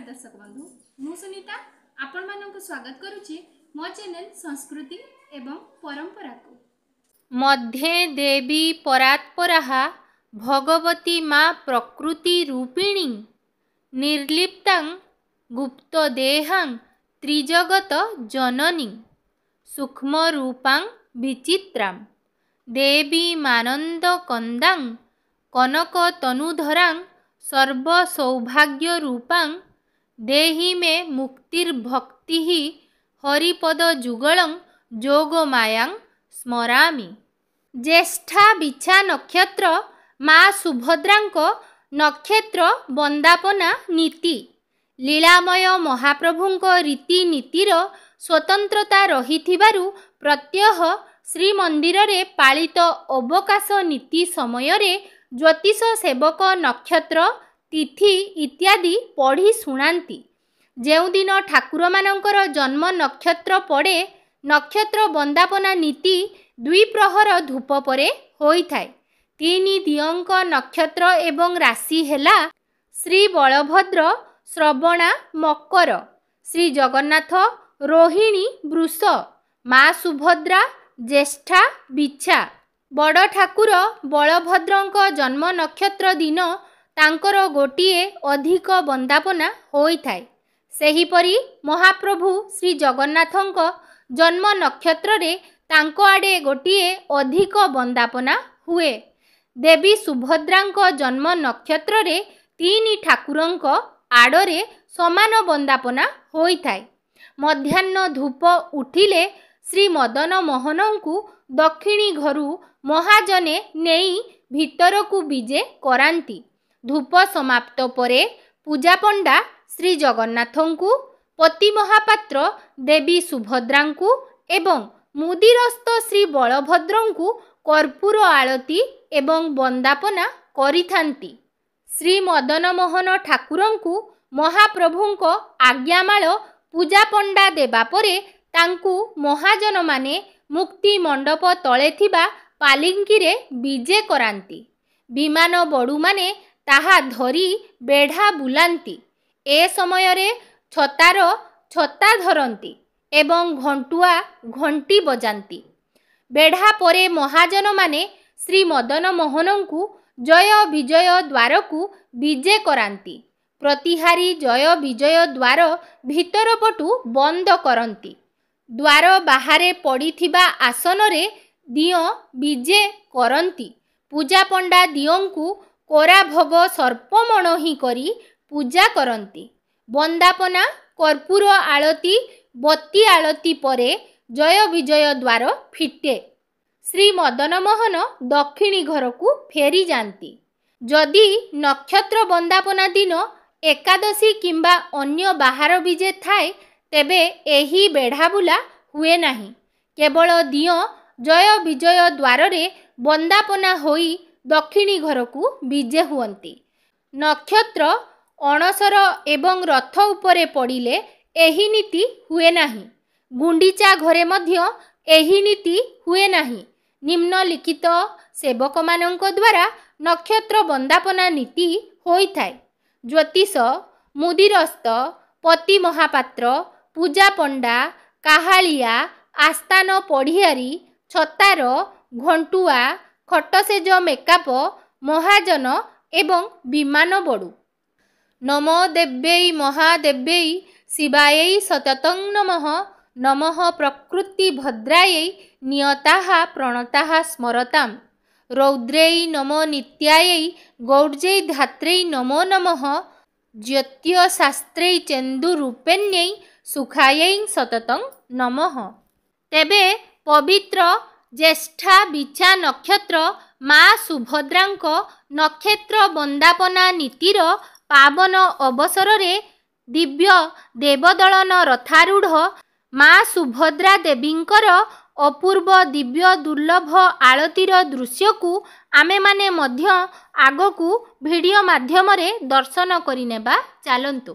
ନମସ୍କାର ଦର୍ଶକ ବନ୍ଧୁ ମୁଁ ସୁନିତା ଆପଣମାନଙ୍କୁ ସ୍ୱାଗତ କରୁଛି ମୋ ଚ୍ୟାନେଲ ସଂସ୍କୃତି ଏବଂ ପରମ୍ପରାକୁ ମଧ୍ୟେ ଦେବୀ ପରାତ୍ପରାହା ଭଗବତୀ ମା ପ୍ରକୃତି ରୂପିଣୀ ନିର୍ଲିପ୍ତାଂ ଗୁପ୍ତ ଦେହାଂ ତ୍ରିଜଗତ ଜନନୀ ସୂକ୍ଷ୍ମ ରୂପାଂ ବିଚିତ୍ରାଂ ଦେବୀ ମାନନ୍ଦ କନ୍ଦାଂ କନକ ତନୁଧରାଂ ସର୍ବସୌଭାଗ୍ୟ ରୂପାଂ ଦେହି ମେ ମୁକ୍ତିର୍ ଭକ୍ତି ହି ହରିପଦ ଯୁଗଳଂ ଯୋଗ ମାୟାଂ ସ୍ମରାମି ଜ୍ୟେଷ୍ଠା ବିଛା ନକ୍ଷତ୍ର ମା ସୁଭଦ୍ରାଙ୍କ ନକ୍ଷତ୍ର ବନ୍ଦାପନା ନୀତି ଲୀଳାମୟ ମହାପ୍ରଭୁଙ୍କ ରୀତିନୀତିର ସ୍ୱତନ୍ତ୍ରତା ରହିଥିବାରୁ ପ୍ରତ୍ୟହ ଶ୍ରୀମନ୍ଦିରରେ ପାଳିତ ଅବକାଶ ନୀତି ସମୟରେ ଜ୍ୟୋତିଷ ସେବକ ନକ୍ଷତ୍ର ତିଥି ଇତ୍ୟାଦି ପଢ଼ି ଶୁଣାନ୍ତି ଯେଉଁଦିନ ଠାକୁରମାନଙ୍କର ଜନ୍ମ ନକ୍ଷତ୍ର ପଡ଼େ ନକ୍ଷତ୍ର ବନ୍ଦାପନା ନୀତି ଦ୍ୱିପ୍ରହର ଧୂପ ପରେ ହୋଇଥାଏ ତିନି ଦିଅଙ୍କ ନକ୍ଷତ୍ର ଏବଂ ରାଶି ହେଲା ଶ୍ରୀ ବଳଭଦ୍ର ଶ୍ରବଣା ମକର ଶ୍ରୀ ଜଗନ୍ନାଥ ରୋହିଣୀ ବୃଷ ମା ସୁଭଦ୍ରା ଜ୍ୟେଷ୍ଠା ବିଛା ବଡ଼ ଠାକୁର ବଳଭଦ୍ରଙ୍କ ଜନ୍ମ ନକ୍ଷତ୍ର ଦିନ ତାଙ୍କର ଗୋଟିଏ ଅଧିକ ବନ୍ଦାପନା ହୋଇଥାଏ ସେହିପରି ମହାପ୍ରଭୁ ଶ୍ରୀଜଗନ୍ନାଥଙ୍କ ଜନ୍ମ ନକ୍ଷତ୍ରରେ ତାଙ୍କ ଆଡ଼େ ଗୋଟିଏ ଅଧିକ ବନ୍ଦାପନା ହୁଏ ଦେବୀ ସୁଭଦ୍ରାଙ୍କ ଜନ୍ମ ନକ୍ଷତ୍ରରେ ତିନି ଠାକୁରଙ୍କ ଆଡ଼ରେ ସମାନ ବନ୍ଦାପନା ହୋଇଥାଏ ମଧ୍ୟାହ୍ନ ଧୂପ ଉଠିଲେ ଶ୍ରୀ ମଦନ ମୋହନଙ୍କୁ ଦକ୍ଷିଣୀ ଘରୁ ମହାଜନେ ନେଇ ଭିତରକୁ ବିଜେ କରାନ୍ତି ଧୂପ ସମାପ୍ତ ପରେ ପୂଜାପଣ୍ଡା ଶ୍ରୀଜଗନ୍ନାଥଙ୍କୁ ପତିମହାପାତ୍ର ଦେବୀ ସୁଭଦ୍ରାଙ୍କୁ ଏବଂ ମୁଦିରସ୍ଥ ଶ୍ରୀ ବଳଭଦ୍ରଙ୍କୁ କର୍ପୂର ଆଳତୀ ଏବଂ ବନ୍ଦାପନା କରିଥାନ୍ତି ଶ୍ରୀ ମଦନମୋହନ ଠାକୁରଙ୍କୁ ମହାପ୍ରଭୁଙ୍କ ଆଜ୍ଞାମାଳ ପୂଜାପଣ୍ଡା ଦେବା ପରେ ତାଙ୍କୁ ମହାଜନମାନେ ମୁକ୍ତି ମଣ୍ଡପ ତଳେ ଥିବା ପାଲିଙ୍କିରେ ବିଜେ କରାନ୍ତି ବିମାନ ବଡ଼ୁମାନେ ତାହା ଧରି ବେଢ଼ା ବୁଲାନ୍ତି ଏ ସମୟରେ ଛତାର ଛତା ଧରନ୍ତି ଏବଂ ଘଣ୍ଟୁଆ ଘଣ୍ଟି ବଜାନ୍ତି ବେଢ଼ା ପରେ ମହାଜନମାନେ ଶ୍ରୀ ମଦନ ମୋହନଙ୍କୁ ଜୟ ବିଜୟ ଦ୍ୱାରକୁ ବିଜେ କରାନ୍ତି ପ୍ରତିହାରୀ ଜୟ ବିଜୟ ଦ୍ୱାର ଭିତରପଟୁ ବନ୍ଦ କରନ୍ତି ଦ୍ୱାର ବାହାରେ ପଡ଼ିଥିବା ଆସନରେ ଦିଅଁ ବିଜେ କରନ୍ତି ପୂଜା ପଣ୍ଡା ଦିଅଁଙ୍କୁ କରାଭୋଗ ସର୍ପମଣ ହିଁ କରି ପୂଜା କରନ୍ତି ବନ୍ଦାପନା କର୍ପୁର ଆଳତୀ ବତୀ ଆଳତୀ ପରେ ଜୟ ବିଜୟ ଦ୍ୱାର ଫିଟେ ଶ୍ରୀ ମଦନ ମୋହନ ଦକ୍ଷିଣୀ ଘରକୁ ଫେରିଯାଆନ୍ତି ଯଦି ନକ୍ଷତ୍ର ବନ୍ଦାପନା ଦିନ ଏକାଦଶୀ କିମ୍ବା ଅନ୍ୟ ବାହାର ବିଜେ ଥାଏ ତେବେ ଏହି ବେଢ଼ାବୁଲା ହୁଏ ନାହିଁ କେବଳ ଦିଅଁ ଜୟ ବିଜୟ ଦ୍ୱାରରେ ବନ୍ଦାପନା ହୋଇ ଦକ୍ଷିଣୀ ଘରକୁ ବିଜେ ହୁଅନ୍ତି ନକ୍ଷତ୍ର ଅଣସର ଏବଂ ରଥ ଉପରେ ପଡ଼ିଲେ ଏହି ନୀତି ହୁଏ ନାହିଁ ଗୁଣ୍ଡିଚା ଘରେ ମଧ୍ୟ ଏହି ନୀତି ହୁଏ ନାହିଁ ନିମ୍ନଲିଖିତ ସେବକମାନଙ୍କ ଦ୍ୱାରା ନକ୍ଷତ୍ର ବନ୍ଦାପନା ନୀତି ହୋଇଥାଏ ଜ୍ୟୋତିଷ ମୁଦିରସ୍ତ ପତି ମହାପାତ୍ର ପୂଜା ପଣ୍ଡା କାହାଳିଆ ଆସ୍ଥାନ ପଢ଼ିଆରୀ ଛତାର ଘଣ୍ଟୁଆ ଖଟସେଜ ମେକାପ ମହାଜନ ଏବଂ ବିମାନ ବଡ଼ୁ ନମ ଦେବ୍ୟୈ ମହାଦେବ୍ୟୈ ଶିବାୟ ସତତଂ ନମ ନମ ପ୍ରକୃତି ଭଦ୍ରାୟ ନିୟତା ପ୍ରଣତା ସ୍ମରତା ରୌଦ୍ରେୈ ନମ ନିତ୍ୟାୟ ଗୌର୍ଯ୍ୟ ଧାତ୍ରୈ ନମ ନମଃ ଜ୍ୟୋତ୍ୟ ଶାସ୍ତ୍ରୈ ଚେନ୍ଦୁରୂପେଣ୍ୟ ସୁଖାୟ ସତତଂ ନମଃ ତେବେ ପବିତ୍ର ଜ୍ୟେଷ୍ଠା ବିଛା ନକ୍ଷତ୍ର ମା ସୁଭଦ୍ରାଙ୍କ ନକ୍ଷତ୍ର ବନ୍ଦାପନା ନୀତିର ପାବନ ଅବସରରେ ଦିବ୍ୟ ଦେବଦଳନ ରଥାରୂଢ଼ ମା ସୁଭଦ୍ରା ଦେବୀଙ୍କର ଅପୂର୍ବ ଦିବ୍ୟ ଦୁର୍ଲଭ ଆଳତୀର ଦୃଶ୍ୟକୁ ଆମେମାନେ ମଧ୍ୟ ଆଗକୁ ଭିଡ଼ିଓ ମାଧ୍ୟମରେ ଦର୍ଶନ କରିନେବା ଚାଲନ୍ତୁ